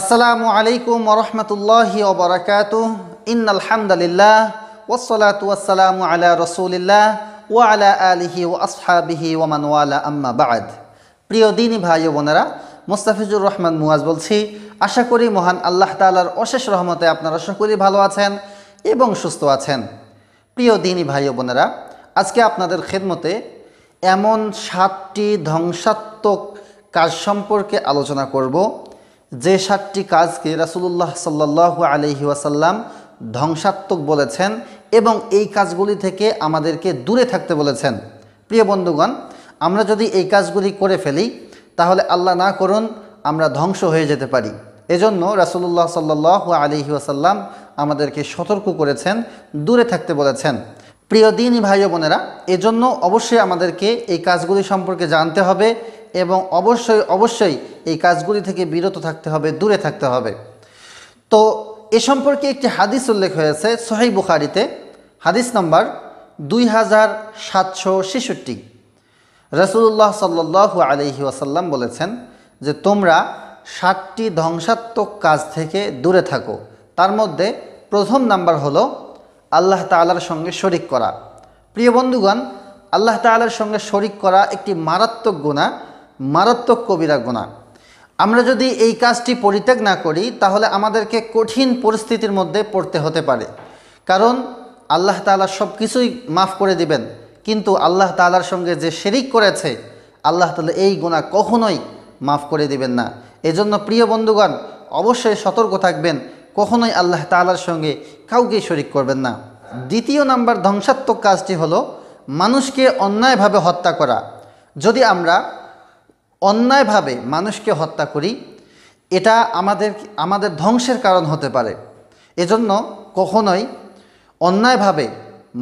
আসসালামু আলাইকুম ওরহমতুল্লাহি ওবরাকাত ইন আলহামদুলিল্লাহ ওসলাত ওয়াসালামু আলা রসুলিল্লাহ ও আলা আলিহি ও আসহাবিহি ওয়ালা আম্মা বাদ প্রিয় দিনী ভাই ও বোনেরা মোস্তাফিজুর রহমান মুয়াজ বলছি আশা করি মহান আল্লাহ তালার অশেষ রহমতে আপনারা সকলেই ভালো আছেন এবং সুস্থ আছেন প্রিয় দিনী ভাই ও বোনেরা আজকে আপনাদের খেদমতে এমন সাতটি ধ্বংসাত্মক কাজ সম্পর্কে আলোচনা করব যে সাতটি কাজকে রাসুলুল্লাহ সাল্লাহ আলহি ওয়াসাল্লাম ধ্বংসাত্মক বলেছেন এবং এই কাজগুলি থেকে আমাদেরকে দূরে থাকতে বলেছেন প্রিয় বন্ধুগণ আমরা যদি এই কাজগুলি করে ফেলি তাহলে আল্লাহ না করুন আমরা ধ্বংস হয়ে যেতে পারি এজন্য রাসুলুল্লাহ সাল্লাহ আলহি ওয়াসাল্লাম আমাদেরকে সতর্ক করেছেন দূরে থাকতে বলেছেন প্রিয় দিনই ভাই বোনেরা এজন্য অবশ্যই আমাদেরকে এই কাজগুলি সম্পর্কে জানতে হবে এবং অবশ্যই অবশ্যই এই কাজগুলি থেকে বিরত থাকতে হবে দূরে থাকতে হবে তো এ সম্পর্কে একটি হাদিস উল্লেখ হয়েছে সোহাই বুখারিতে হাদিস নম্বর দুই হাজার সাতশো ছেষট্টি রসুল্লাহ সাল্লু আলহি ওয়াসাল্লাম বলেছেন যে তোমরা ষাটটি ধ্বংসাত্মক কাজ থেকে দূরে থাকো তার মধ্যে প্রথম নাম্বার হলো আল্লাহ তালার সঙ্গে শরিক করা প্রিয় বন্ধুগণ আল্লাহ তালার সঙ্গে শরিক করা একটি মারাত্মক গুণা মারাত্মক কবিরা গোনা আমরা যদি এই কাজটি পরিত্যাগ না করি তাহলে আমাদেরকে কঠিন পরিস্থিতির মধ্যে পড়তে হতে পারে কারণ আল্লাহ আল্লাহতালা সব কিছুই মাফ করে দিবেন কিন্তু আল্লাহ তালার সঙ্গে যে শেরিক করেছে আল্লাহ তালা এই গোনা কখনোই মাফ করে দিবেন না এজন্য প্রিয় বন্ধুগণ অবশ্যই সতর্ক থাকবেন কখনোই আল্লাহ তালার সঙ্গে কাউকেই শরিক করবেন না দ্বিতীয় নাম্বার ধ্বংসাত্মক কাজটি হলো মানুষকে অন্যায়ভাবে হত্যা করা যদি আমরা অন্যায়ভাবে মানুষকে হত্যা করি এটা আমাদের আমাদের ধ্বংসের কারণ হতে পারে এজন্য কখনোই অন্যায়ভাবে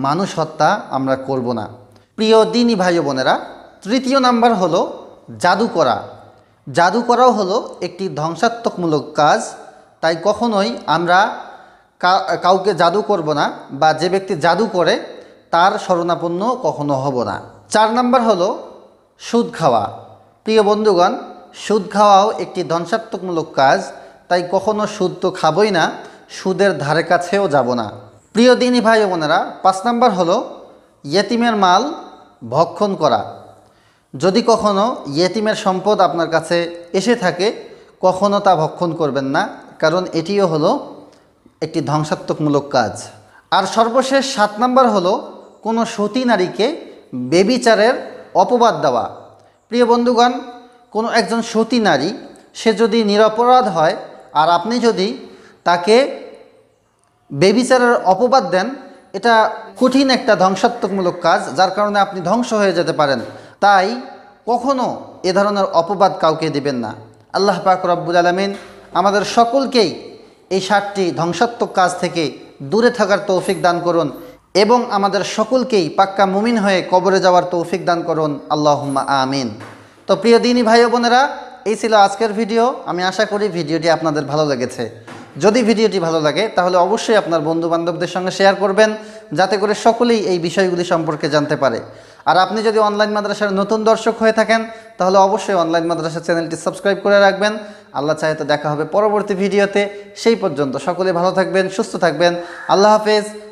মানুষ হত্যা আমরা করব না প্রিয় দিনী ভাই বোনেরা তৃতীয় নাম্বার হলো জাদু করা জাদু করাও হলো একটি ধ্বংসাত্মকমূলক কাজ তাই কখনোই আমরা কাউকে জাদু করব না বা যে ব্যক্তি জাদু করে তার শরণাপন্ন কখনো হব না চার নাম্বার হলো সুদ খাওয়া প্রিয় বন্ধুগণ সুদ খাওয়াও একটি ধ্বংসাত্মকমূলক কাজ তাই কখনো সুদ তো খাবই না সুদের ধারে কাছেও যাব না প্রিয় দিনী ভাই বোনেরা পাঁচ নাম্বার হলো ইয়েতিমের মাল ভক্ষণ করা যদি কখনো ইয়েতিমের সম্পদ আপনার কাছে এসে থাকে কখনো তা ভক্ষণ করবেন না কারণ এটিও হলো একটি ধ্বংসাত্মকমূলক কাজ আর সর্বশেষ সাত নাম্বার হলো কোনো সতী নারীকে বেবিচারের অপবাদ দেওয়া প্রিয় বন্ধুগণ কোনো একজন সতী নারী সে যদি নিরপরাধ হয় আর আপনি যদি তাকে বেবিচারের অপবাদ দেন এটা কঠিন একটা ধ্বংসাত্মকমূলক কাজ যার কারণে আপনি ধ্বংস হয়ে যেতে পারেন তাই কখনও এ ধরনের অপবাদ কাউকে দিবেন না আল্লাহ পাক রব্বুল আলমিন আমাদের সকলকেই এই সাতটি ধ্বংসাত্মক কাজ থেকে দূরে থাকার তৌফিক দান করুন এবং আমাদের সকলকেই পাক্কা মুমিন হয়ে কবরে যাওয়ার তৌফিক দান করুন আল্লাহম্মা আমিন তো প্রিয় দিনই ভাই বোনেরা এই ছিল আজকের ভিডিও আমি আশা করি ভিডিওটি আপনাদের ভালো লেগেছে যদি ভিডিওটি ভালো লাগে তাহলে অবশ্যই আপনার বন্ধু বান্ধবদের সঙ্গে শেয়ার করবেন যাতে করে সকলেই এই বিষয়গুলি সম্পর্কে জানতে পারে আর আপনি যদি অনলাইন মাদ্রাসার নতুন দর্শক হয়ে থাকেন তাহলে অবশ্যই অনলাইন মাদ্রাসা চ্যানেলটি সাবস্ক্রাইব করে রাখবেন আল্লাহ চাহে তো দেখা হবে পরবর্তী ভিডিওতে সেই পর্যন্ত সকলে ভালো থাকবেন সুস্থ থাকবেন আল্লাহ হাফেজ